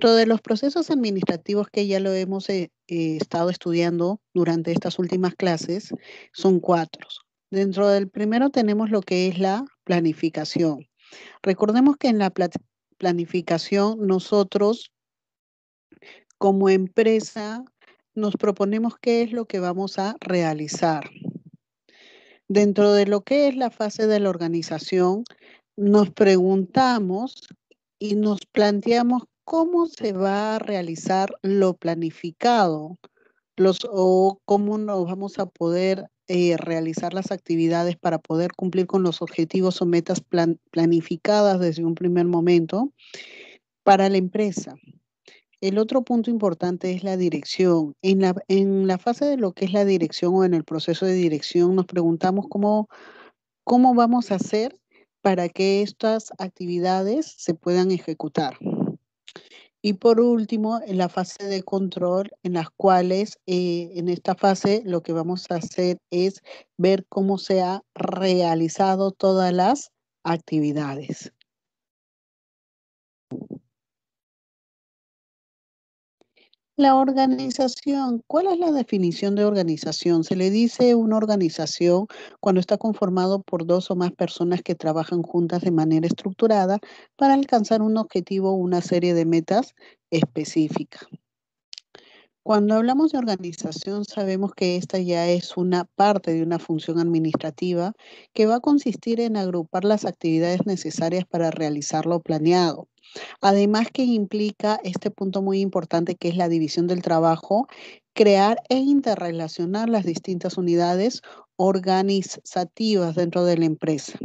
Dentro de los procesos administrativos que ya lo hemos eh, eh, estado estudiando durante estas últimas clases, son cuatro. Dentro del primero tenemos lo que es la planificación. Recordemos que en la planificación nosotros como empresa nos proponemos qué es lo que vamos a realizar. Dentro de lo que es la fase de la organización, nos preguntamos y nos planteamos cómo se va a realizar lo planificado los, o cómo nos vamos a poder eh, realizar las actividades para poder cumplir con los objetivos o metas planificadas desde un primer momento para la empresa. El otro punto importante es la dirección. En la, en la fase de lo que es la dirección o en el proceso de dirección nos preguntamos cómo, cómo vamos a hacer para que estas actividades se puedan ejecutar. Y por último, en la fase de control, en las cuales eh, en esta fase lo que vamos a hacer es ver cómo se ha realizado todas las actividades. La organización, ¿cuál es la definición de organización? Se le dice una organización cuando está conformado por dos o más personas que trabajan juntas de manera estructurada para alcanzar un objetivo o una serie de metas específicas. Cuando hablamos de organización, sabemos que esta ya es una parte de una función administrativa que va a consistir en agrupar las actividades necesarias para realizar lo planeado Además que implica este punto muy importante que es la división del trabajo, crear e interrelacionar las distintas unidades organizativas dentro de la empresa.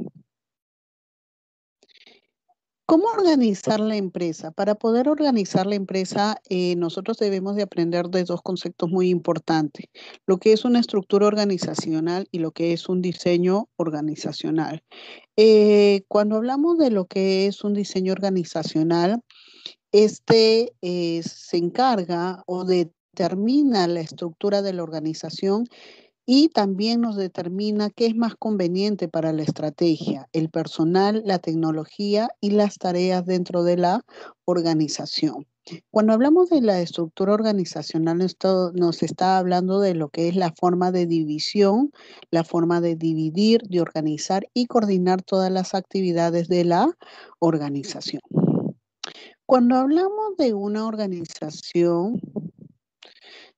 ¿Cómo organizar la empresa? Para poder organizar la empresa, eh, nosotros debemos de aprender de dos conceptos muy importantes, lo que es una estructura organizacional y lo que es un diseño organizacional. Eh, cuando hablamos de lo que es un diseño organizacional, este eh, se encarga o determina la estructura de la organización y también nos determina qué es más conveniente para la estrategia, el personal, la tecnología y las tareas dentro de la organización. Cuando hablamos de la estructura organizacional, esto nos está hablando de lo que es la forma de división, la forma de dividir, de organizar y coordinar todas las actividades de la organización. Cuando hablamos de una organización,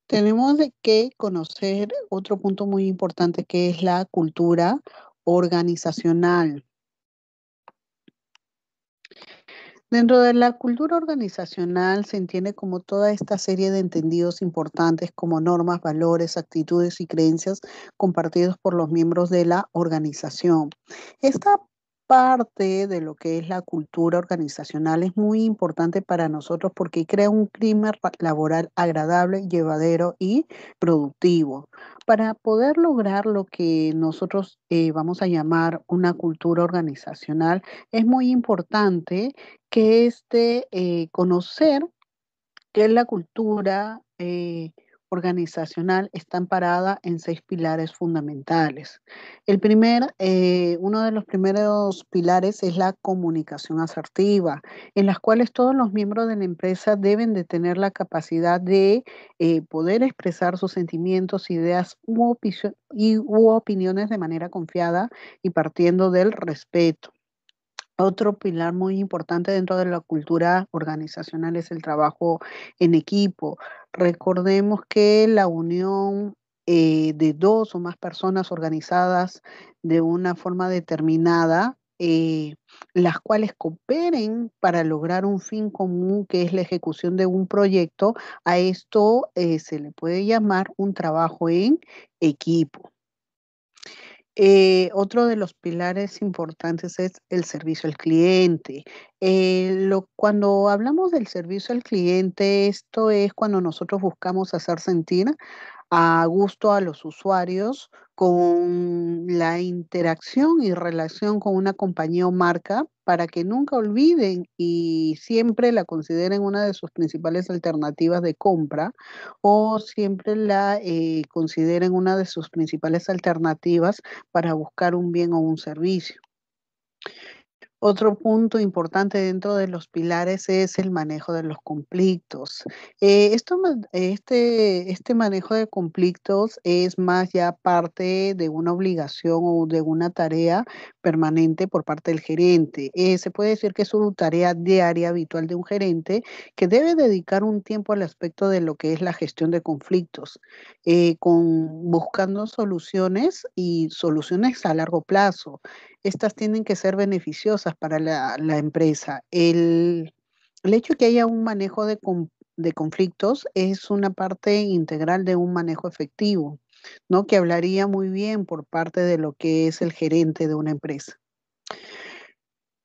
tenemos de que conocer otro punto muy importante que es la cultura organizacional. Dentro de la cultura organizacional se entiende como toda esta serie de entendidos importantes como normas, valores, actitudes y creencias compartidos por los miembros de la organización. Esta parte de lo que es la cultura organizacional es muy importante para nosotros porque crea un clima laboral agradable, llevadero y productivo. Para poder lograr lo que nosotros eh, vamos a llamar una cultura organizacional, es muy importante que este eh, conocer qué es la cultura. Eh, organizacional está amparada en seis pilares fundamentales. El primer, eh, uno de los primeros pilares es la comunicación asertiva, en las cuales todos los miembros de la empresa deben de tener la capacidad de eh, poder expresar sus sentimientos, ideas y, u opiniones de manera confiada y partiendo del respeto. Otro pilar muy importante dentro de la cultura organizacional es el trabajo en equipo. Recordemos que la unión eh, de dos o más personas organizadas de una forma determinada, eh, las cuales cooperen para lograr un fin común que es la ejecución de un proyecto, a esto eh, se le puede llamar un trabajo en equipo. Eh, otro de los pilares importantes es el servicio al cliente. Eh, cuando hablamos del servicio al cliente, esto es cuando nosotros buscamos hacer sentir a gusto a los usuarios con la interacción y relación con una compañía o marca para que nunca olviden y siempre la consideren una de sus principales alternativas de compra o siempre la eh, consideren una de sus principales alternativas para buscar un bien o un servicio. Otro punto importante dentro de los pilares es el manejo de los conflictos. Eh, esto, este, este manejo de conflictos es más ya parte de una obligación o de una tarea permanente por parte del gerente. Eh, se puede decir que es una tarea diaria habitual de un gerente que debe dedicar un tiempo al aspecto de lo que es la gestión de conflictos, eh, con, buscando soluciones y soluciones a largo plazo. Estas tienen que ser beneficiosas para la, empresa. El, hecho de que haya un manejo de conflictos es una parte integral de un manejo efectivo. ¿no? Que hablaría muy bien por parte de lo que es el gerente de una empresa.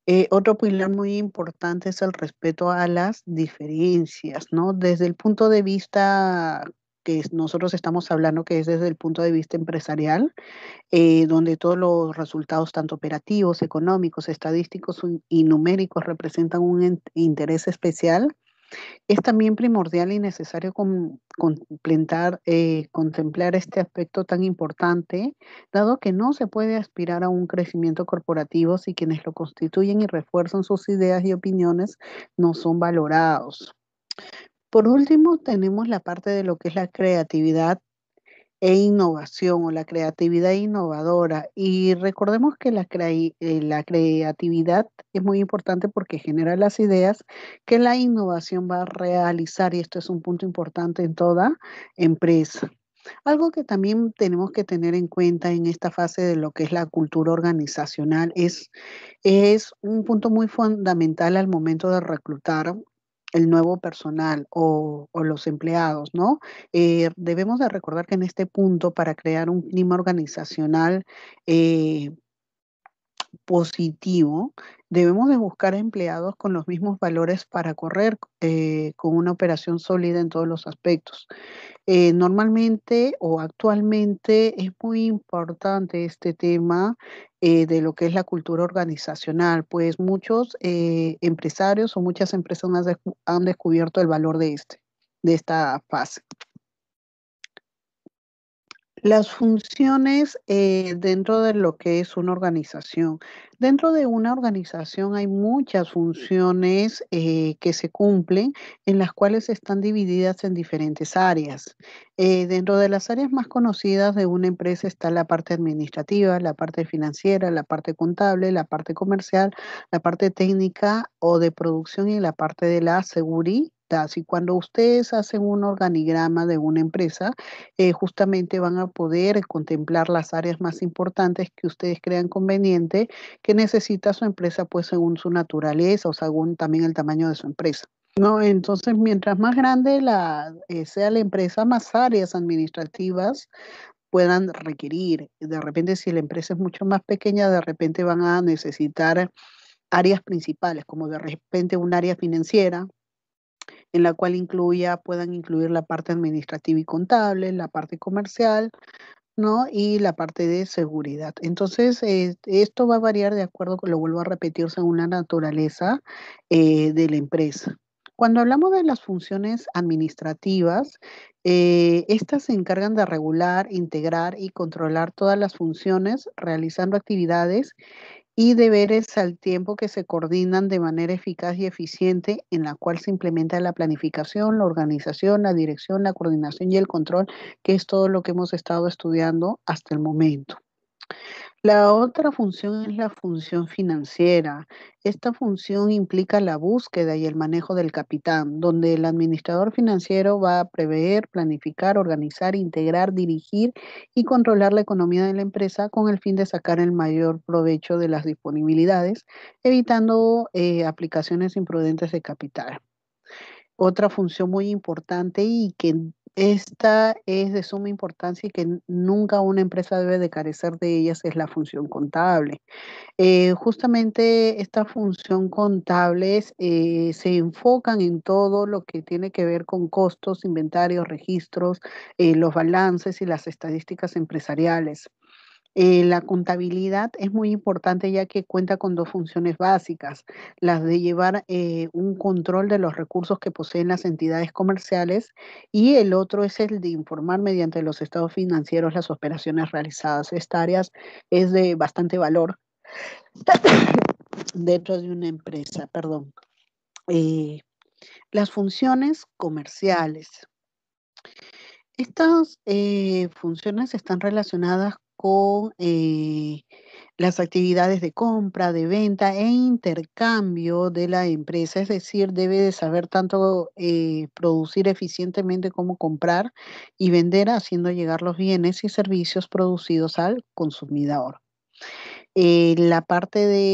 Eh, otro pilar muy importante es el respeto a las diferencias, ¿no? Desde el punto de vista que nosotros estamos hablando, que es desde el punto de vista empresarial, eh, donde todos los resultados, tanto operativos, económicos, estadísticos y numéricos, representan un interés especial, es también primordial y necesario eh, contemplar este aspecto tan importante, dado que no se puede aspirar a un crecimiento corporativo si quienes lo constituyen y refuerzan sus ideas y opiniones no son valorados. Por último, tenemos la parte de lo que es la creatividad e innovación o la creatividad innovadora. Y recordemos que la, eh, la creatividad es muy importante porque genera las ideas que la innovación va a realizar y esto es un punto importante en toda empresa. Algo que también tenemos que tener en cuenta en esta fase de lo que es la cultura organizacional es, es un punto muy fundamental al momento de reclutar el nuevo personal o, los empleados, ¿no? Eh, debemos de recordar que en este punto, para crear un clima organizacional eh, positivo, debemos de buscar empleados con los mismos valores para correr eh, con una operación sólida en todos los aspectos. Eh, normalmente o actualmente es muy importante este tema eh, de lo que es la cultura organizacional, pues muchos empresarios o muchas empresas han descubierto el valor de este, de esta fase. Las funciones eh, dentro de lo que es una organización. Dentro de una organización hay muchas funciones eh, que se cumplen en las cuales están divididas en diferentes áreas. Eh, dentro de las áreas más conocidas de una empresa está la parte administrativa, la parte financiera, la parte contable, la parte comercial, la parte técnica o de producción y la parte de la seguridad y cuando ustedes hacen un organigrama de una empresa, eh, justamente van a poder contemplar las áreas más importantes que ustedes crean conveniente que necesita su empresa, pues según su naturaleza o según también el tamaño de su empresa. No, entonces, mientras más grande eh, sea la empresa, más áreas administrativas puedan requerir. De repente, si la empresa es mucho más pequeña, de repente van a necesitar áreas principales, como de repente un área financiera, en la cual incluya, puedan incluir la parte administrativa y contable, la parte comercial, ¿no? Y la parte de seguridad. Entonces, esto va a variar de acuerdo, lo vuelvo a repetir, según la naturaleza eh, de la empresa. Cuando hablamos de las funciones administrativas, eh, estas se encargan de regular, integrar y controlar todas las funciones, realizando actividades y deberes al tiempo que se coordinan de manera eficaz y eficiente, en la cual se implementa la planificación, la organización, la dirección, la coordinación y el control, que es todo lo que hemos estado estudiando hasta el momento. La otra función es la función financiera. Esta función implica la búsqueda y el manejo del capitán, donde el administrador financiero va a prever, planificar, organizar, integrar, dirigir y controlar la economía de la empresa con el fin de sacar el mayor provecho de las disponibilidades, evitando eh, aplicaciones imprudentes de capital. Otra función muy importante y que esta es de suma importancia y que nunca una empresa debe de carecer de ellas, es la función contable. Eh, justamente esta función contable eh, se enfocan en todo lo que tiene que ver con costos, inventarios, registros, eh, los balances y las estadísticas empresariales. Eh, la contabilidad es muy importante ya que cuenta con dos funciones básicas, las de llevar eh, un control de los recursos que poseen las entidades comerciales y el otro es el de informar mediante los estados financieros las operaciones realizadas. Esta área es de bastante valor dentro de una empresa, perdón. Eh, las funciones comerciales. Estas funciones están relacionadas con eh, las actividades de compra, de venta e intercambio de la empresa. Es decir, debe de saber tanto eh, producir eficientemente como comprar y vender, haciendo llegar los bienes y servicios producidos al consumidor. Eh, la parte de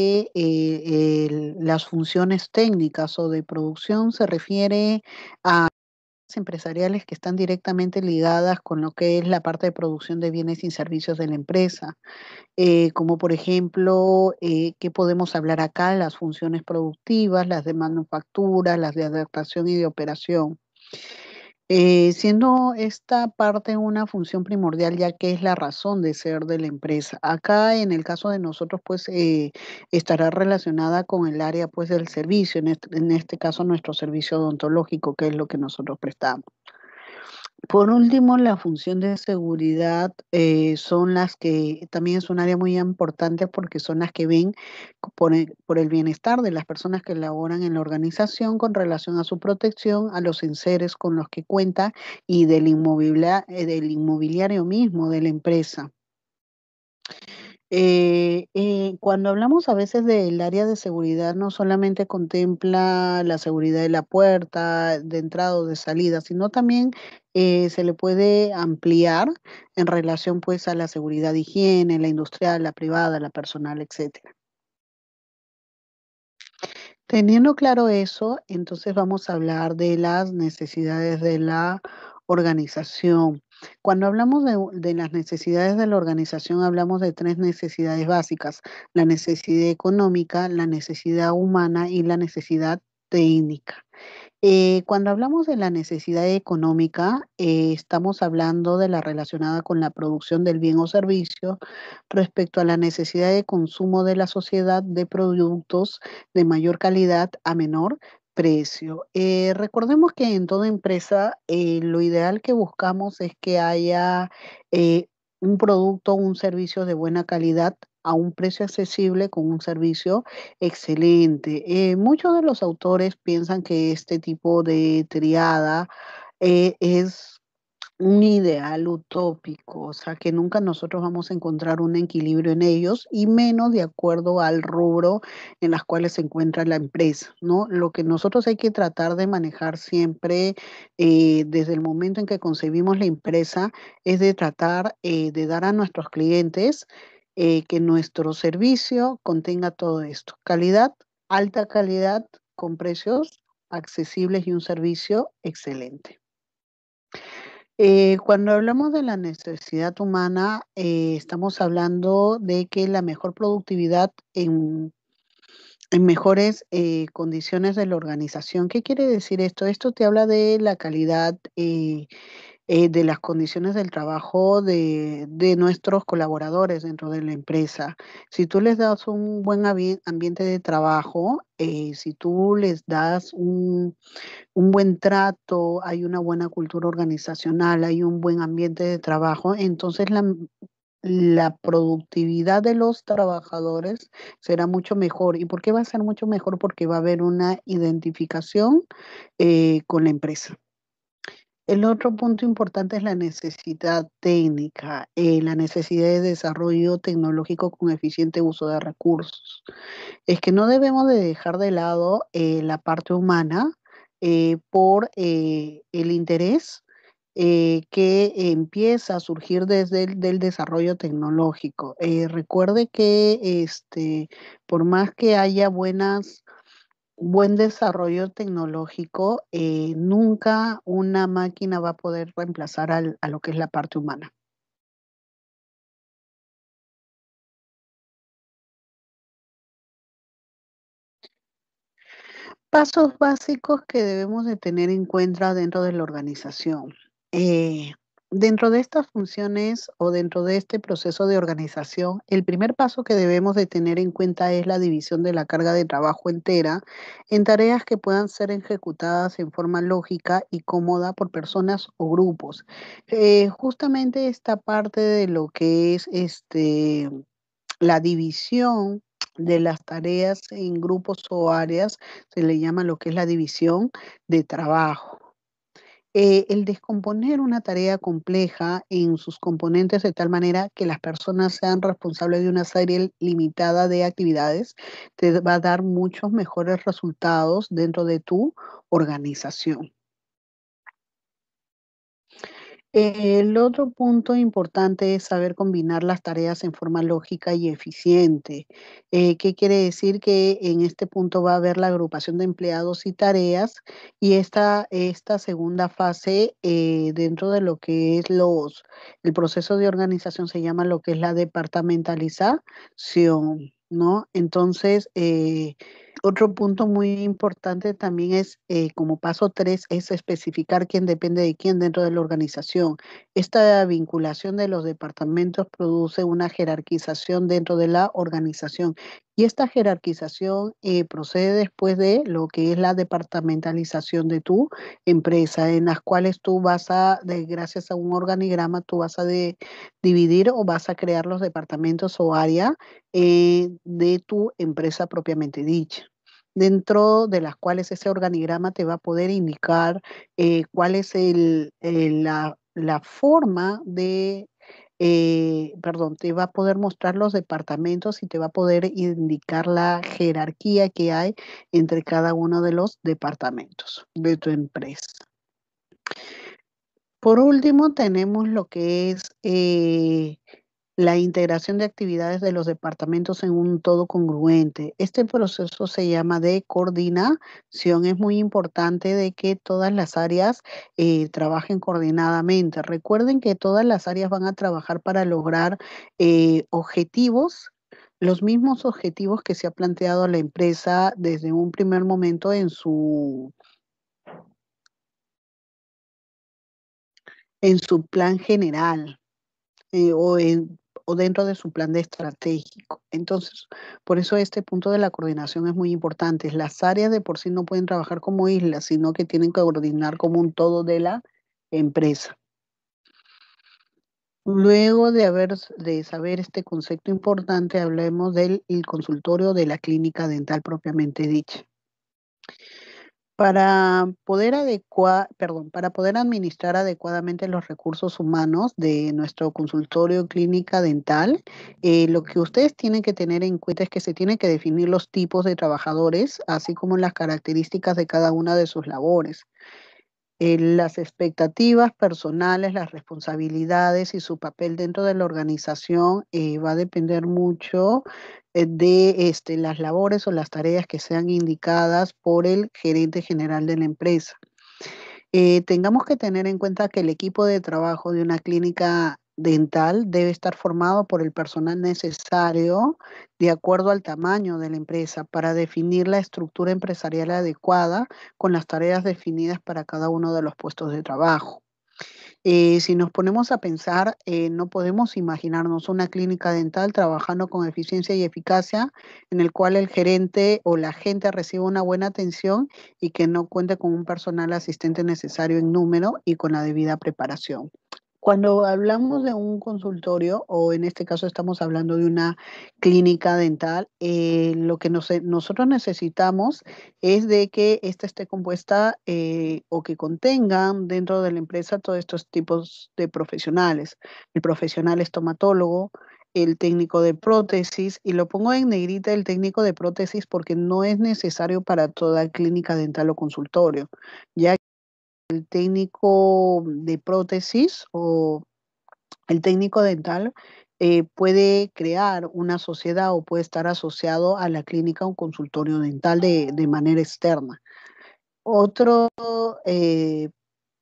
las funciones técnicas o de producción se refiere a empresariales que están directamente ligadas con lo que es la parte de producción de bienes y servicios de la empresa, eh, como por ejemplo, eh, qué podemos hablar acá, las funciones productivas, las de manufactura, las de adaptación y de operación. Eh, siendo esta parte una función primordial, ya que es la razón de ser de la empresa. Acá, en el caso de nosotros, pues eh, estará relacionada con el área pues, del servicio, en este caso nuestro servicio odontológico, que es lo que nosotros prestamos. Por último, la función de seguridad eh, son las que también es un área muy importante porque son las que ven e, por el, bienestar de las personas que laboran en la organización con relación a su protección, a los enseres con los que cuenta y del, eh, del inmobiliario mismo de la empresa. Eh, eh, cuando hablamos a veces del área de seguridad, no solamente contempla la seguridad de la puerta, de entrada o de salida, sino también eh, se le puede ampliar en relación pues a la seguridad de higiene, la industrial, la privada, la personal, etc. Teniendo claro eso, entonces vamos a hablar de las necesidades de la organización. Cuando hablamos de, las necesidades de la organización, hablamos de tres necesidades básicas, la necesidad económica, la necesidad humana y la necesidad técnica. Eh, cuando hablamos de la necesidad económica, eh, estamos hablando de la relacionada con la producción del bien o servicio respecto a la necesidad de consumo de la sociedad de productos de mayor calidad a menor precio. Eh, recordemos que en toda empresa eh, lo ideal que buscamos es que haya eh, un producto, un servicio de buena calidad a un precio accesible con un servicio excelente. muchos de los autores piensan que este tipo de triada es un ideal utópico, o sea, que nunca nosotros vamos a encontrar un equilibrio en ellos y menos de acuerdo al rubro en las cuales se encuentra la empresa, ¿no? Lo que nosotros hay que tratar de manejar siempre eh, desde el momento en que concebimos la empresa es de tratar eh, de dar a nuestros clientes eh, que nuestro servicio contenga todo esto, calidad, alta calidad, con precios accesibles y un servicio excelente. Eh, cuando hablamos de la necesidad humana, eh, estamos hablando de que la mejor productividad en, mejores eh, condiciones de la organización. ¿Qué quiere decir esto? Esto te habla de la calidad eh, de las condiciones del trabajo de, nuestros colaboradores dentro de la empresa. Si tú les das un buen ambiente de trabajo, eh, si tú les das un, buen trato, hay una buena cultura organizacional, hay un buen ambiente de trabajo, entonces la productividad de los trabajadores será mucho mejor. ¿Y por qué va a ser mucho mejor? Porque va a haber una identificación eh, con la empresa. El otro punto importante es la necesidad técnica, eh, la necesidad de desarrollo tecnológico con eficiente uso de recursos. Es que no debemos de dejar de lado eh, la parte humana eh, por el interés que empieza a surgir desde el desarrollo tecnológico. recuerde que este, por más que haya buenas buen desarrollo tecnológico, eh, nunca una máquina va a poder reemplazar a lo que es la parte humana. Pasos básicos que debemos de tener en cuenta dentro de la organización. Eh, Dentro de estas funciones o dentro de este proceso de organización, el primer paso que debemos de tener en cuenta es la división de la carga de trabajo entera en tareas que puedan ser ejecutadas en forma lógica y cómoda por personas o grupos. Eh, justamente esta parte de lo que es este, la división de las tareas en grupos o áreas se le llama lo que es la división de trabajo. Eh, el descomponer una tarea compleja en sus componentes de tal manera que las personas sean responsables de una serie limitada de actividades, te va a dar muchos mejores resultados dentro de tu organización. El otro punto importante es saber combinar las tareas en forma lógica y eficiente. Eh, ¿Qué quiere decir? Que en este punto va a haber la agrupación de empleados y tareas y esta, esta segunda fase eh, dentro de lo que es los, el proceso de organización se llama lo que es la departamentalización, ¿no? Entonces, eh, otro punto muy importante también es, eh, como paso tres, es especificar quién depende de quién dentro de la organización. Esta vinculación de los departamentos produce una jerarquización dentro de la organización y esta jerarquización eh, procede después de lo que es la departamentalización de tu empresa, en las cuales tú vas a, gracias a un organigrama, tú vas a de, dividir o vas a crear los departamentos o áreas eh, de tu empresa propiamente dicha dentro de las cuales ese organigrama te va a poder indicar eh, cuál es la forma de eh, perdón, te va a poder mostrar los departamentos y te va a poder indicar la jerarquía que hay entre cada uno de los departamentos de tu empresa. Por último, tenemos lo que es eh, la integración de actividades de los departamentos en un todo congruente. Este proceso se llama de coordinación. Es muy importante de que todas las áreas eh, trabajen coordinadamente. Recuerden que todas las áreas van a trabajar para lograr eh, objetivos los mismos objetivos que se ha planteado la empresa desde un primer momento en su en su plan general eh, o en, dentro de su plan estratégico. Entonces, por eso este punto de la coordinación es muy importante. Las áreas de por sí no pueden trabajar como islas, sino que tienen que coordinar como un todo de la empresa. Luego de, haber, de saber este concepto importante, hablemos del consultorio de la clínica dental propiamente dicha para poder adecuar, perdón, para poder administrar adecuadamente los recursos humanos de nuestro consultorio clínica dental, eh, lo que ustedes tienen que tener en cuenta es que se tienen que definir los tipos de trabajadores, así como las características de cada una de sus labores. Eh, las expectativas personales, las responsabilidades y su papel dentro de la organización eh, va a depender mucho eh, de este, las labores o las tareas que sean indicadas por el gerente general de la empresa. tengamos que tener en cuenta que el equipo de trabajo de una clínica dental debe estar formado por el personal necesario de acuerdo al tamaño de la empresa para definir la estructura empresarial adecuada con las tareas definidas para cada uno de los puestos de trabajo. Eh, si nos ponemos a pensar, eh, no podemos imaginarnos una clínica dental trabajando con eficiencia y eficacia en el cual el gerente o la gente reciba una buena atención y que no cuente con un personal asistente necesario en número y con la debida preparación. Cuando hablamos de un consultorio o en este caso estamos hablando de una clínica dental, eh, lo que eh, nosotros necesitamos es de que ésta esté compuesta eh, o que contengan dentro de la empresa todos estos tipos de profesionales. El profesional estomatólogo, el técnico de prótesis y lo pongo en negrita el técnico de prótesis porque no es necesario para toda clínica dental o consultorio, ya el técnico de prótesis o el técnico dental eh, puede crear una sociedad o puede estar asociado a la clínica o consultorio dental de, manera externa. Otro eh,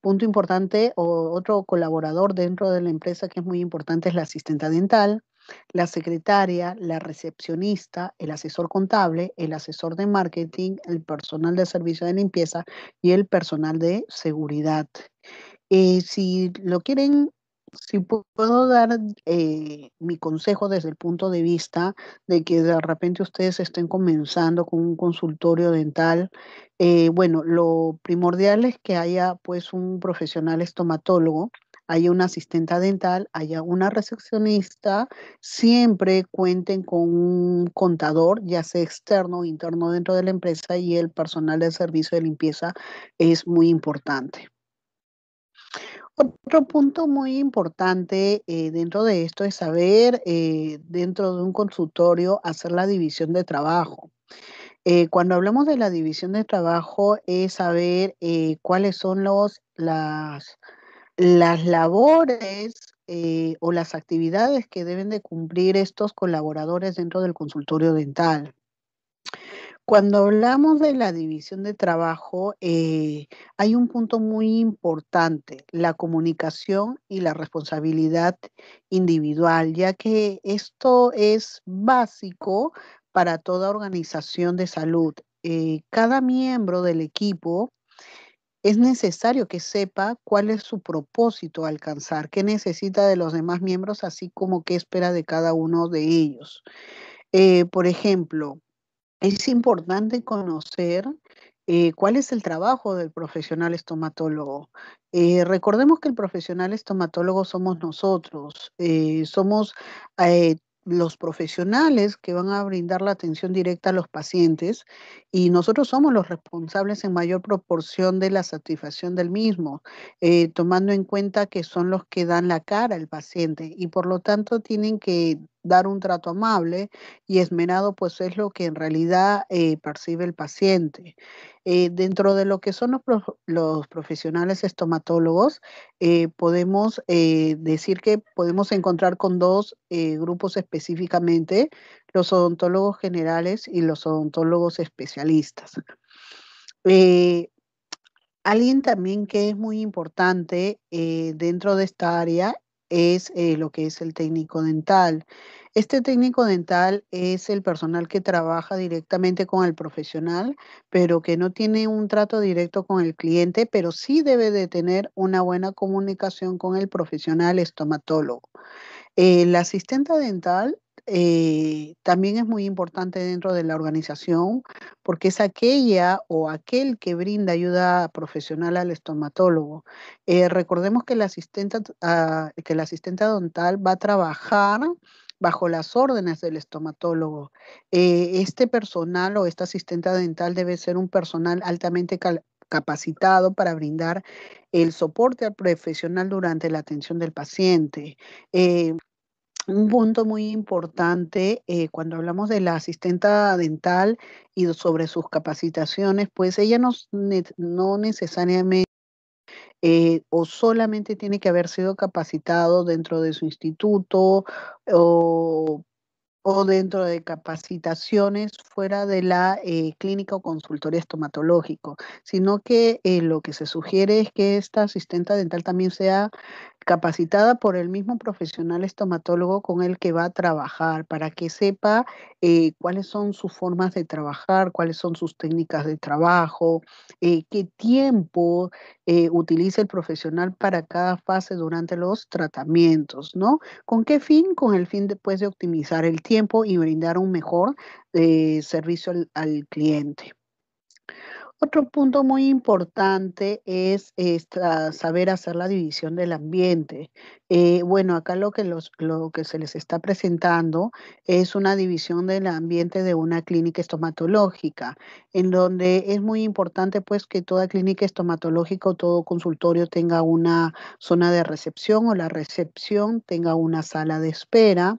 punto importante o otro colaborador dentro de la empresa que es muy importante es la asistente dental, la secretaria, la recepcionista, el asesor contable, el asesor de marketing, el personal de servicio de limpieza y el personal de seguridad. Eh, si lo quieren, si puedo dar eh, mi consejo desde el punto de vista de que de repente ustedes estén comenzando con un consultorio dental, eh, bueno, lo primordial es que haya pues un profesional estomatólogo haya una asistente dental, haya una recepcionista, siempre cuenten con un contador, ya sea externo o interno dentro de la empresa y el personal de servicio de limpieza es muy importante. Otro punto muy importante eh, dentro de esto es saber eh, dentro de un consultorio hacer la división de trabajo. Eh, cuando hablamos de la división de trabajo es saber cuáles son los, las, las labores eh, o las actividades que deben de cumplir estos colaboradores dentro del consultorio dental. Cuando hablamos de la división de trabajo, eh, hay un punto muy importante, la comunicación y la responsabilidad individual, ya que esto es básico para toda organización de salud. Eh, cada miembro del equipo es necesario que sepa cuál es su propósito a alcanzar, qué necesita de los demás miembros, así como qué espera de cada uno de ellos. Eh, por ejemplo, es importante conocer eh, cuál es el trabajo del profesional estomatólogo. Eh, recordemos que el profesional estomatólogo somos nosotros, eh, somos los profesionales que van a brindar la atención directa a los pacientes y nosotros somos los responsables en mayor proporción de la satisfacción del mismo, eh, tomando en cuenta que son los que dan la cara al paciente y por lo tanto tienen que dar un trato amable y esmerado, pues es lo que en realidad eh, percibe el paciente. Eh, dentro de lo que son los, profesionales estomatólogos, eh, podemos decir que podemos encontrar con dos grupos específicamente, los odontólogos generales y los odontólogos especialistas. alguien también que es muy importante dentro de esta área es eh, lo que es el técnico dental. Este técnico dental es el personal que trabaja directamente con el profesional, pero que no tiene un trato directo con el cliente, pero sí debe de tener una buena comunicación con el profesional estomatólogo. El asistente dental eh, también es muy importante dentro de la organización porque es aquella o aquel que brinda ayuda profesional al estomatólogo. Eh, recordemos que la, asistenta, ah, que la asistente dental va a trabajar bajo las órdenes del estomatólogo. Eh, este personal o esta asistenta dental debe ser un personal altamente capacitado para brindar el soporte al profesional durante la atención del paciente un punto muy importante eh, cuando hablamos de la asistenta dental y sobre sus capacitaciones, pues ella no, necesariamente eh, o solamente tiene que haber sido capacitado dentro de su instituto o, dentro de capacitaciones fuera de la eh, clínica o consultorio estomatológico, sino que lo que se sugiere es que esta asistenta dental también sea capacitada por el mismo profesional estomatólogo con el que va a trabajar, para que sepa eh, cuáles son sus formas de trabajar, cuáles son sus técnicas de trabajo, eh, qué tiempo eh, utiliza el profesional para cada fase durante los tratamientos, ¿no? ¿Con qué fin? Con el fin después de optimizar el tiempo y brindar un mejor servicio al cliente. Otro punto muy importante es saber hacer la división del ambiente. Eh, bueno, acá lo que, se les está presentando es una división del ambiente de una clínica estomatológica, en donde es muy importante pues que toda clínica estomatológica o todo consultorio tenga una zona de recepción o la recepción tenga una sala de espera.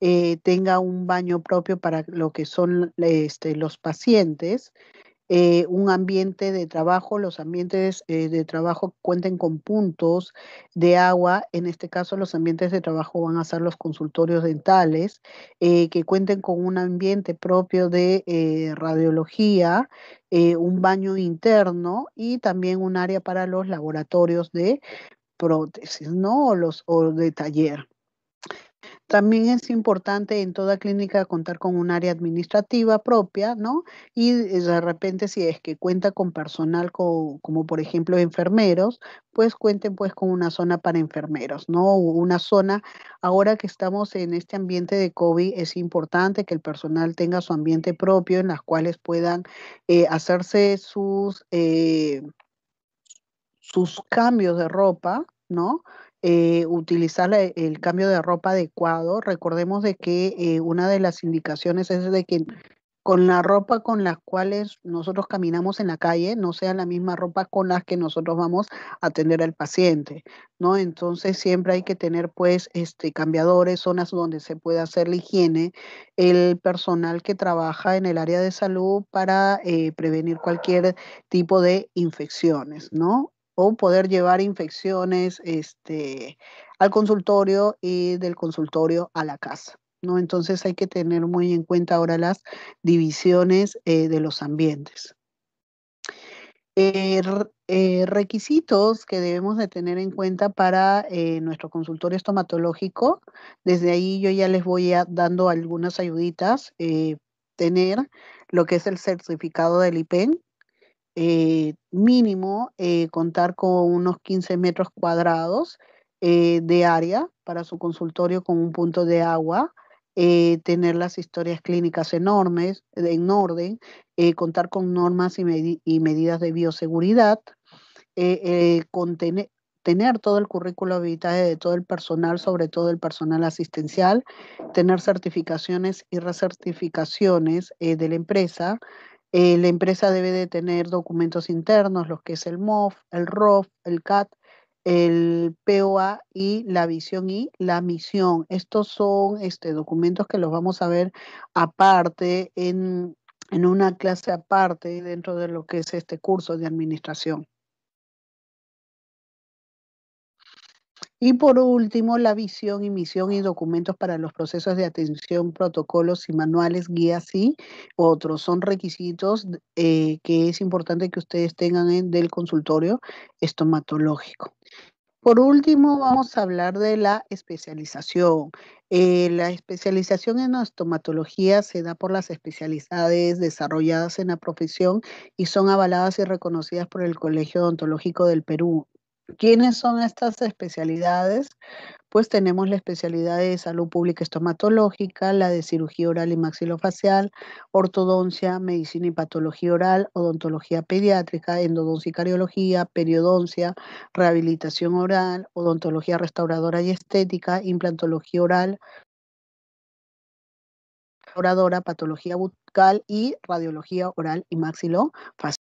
Eh, tenga un baño propio para lo que son este, los pacientes, eh, un ambiente de trabajo, los ambientes eh, de trabajo cuenten con puntos de agua, en este caso los ambientes de trabajo van a ser los consultorios dentales, eh, que cuenten con un ambiente propio de radiología, un baño interno y también un área para los laboratorios de prótesis, ¿no? los, o de taller. También es importante en toda clínica contar con un área administrativa propia, ¿no? Y eh, de repente si es que cuenta con personal como por ejemplo enfermeros, pues cuenten pues con una zona para enfermeros, ¿no? Una zona, ahora que estamos en este ambiente de COVID, es importante que el personal tenga su ambiente propio en las cuales puedan eh, hacerse sus, eh, sus cambios de ropa, ¿no? Eh, utilizar el cambio de ropa adecuado. Recordemos de que eh, una de las indicaciones es de que con la ropa con las cuales nosotros caminamos en la calle no sea la misma ropa con las que nosotros vamos a atender al paciente, ¿no? Entonces siempre hay que tener pues este cambiadores, zonas donde se pueda hacer la higiene, el personal que trabaja en el área de salud para eh, prevenir cualquier tipo de infecciones, ¿no? o poder llevar infecciones este, al consultorio y del consultorio a la casa. ¿no? Entonces hay que tener muy en cuenta ahora las divisiones eh, de los ambientes. Eh, eh, requisitos que debemos de tener en cuenta para nuestro consultorio estomatológico. Desde ahí yo ya les voy dando algunas ayuditas. tener lo que es el certificado del IPEN, eh, mínimo eh, contar con unos 15 metros cuadrados eh, de área para su consultorio con un punto de agua, tener las historias clínicas enormes, en orden, contar con normas y, medidas de bioseguridad, tener todo el currículo vitae de todo el personal, sobre todo el personal asistencial, tener certificaciones y recertificaciones de la empresa, eh, la empresa debe de tener documentos internos, los que es el MOF, el ROF, el CAT, el POA y la visión y la misión. Estos son este, documentos que los vamos a ver aparte en, en una clase aparte dentro de lo que es este curso de administración. Y por último, la visión y misión y documentos para los procesos de atención, protocolos y manuales, guías y otros. Son requisitos eh, que es importante que ustedes tengan en, del consultorio estomatológico. Por último, vamos a hablar de la especialización. Eh, la especialización en estomatología se da por las especialidades desarrolladas en la profesión y son avaladas y reconocidas por el Colegio Odontológico del Perú, ¿Quiénes son estas especialidades? Pues tenemos la especialidad de salud pública estomatológica, la de cirugía oral y maxilofacial, ortodoncia, medicina y patología oral, odontología pediátrica, endodoncia y periodoncia, rehabilitación oral, odontología restauradora y estética, implantología oral, oradora, patología bucal y radiología oral y maxilofacial.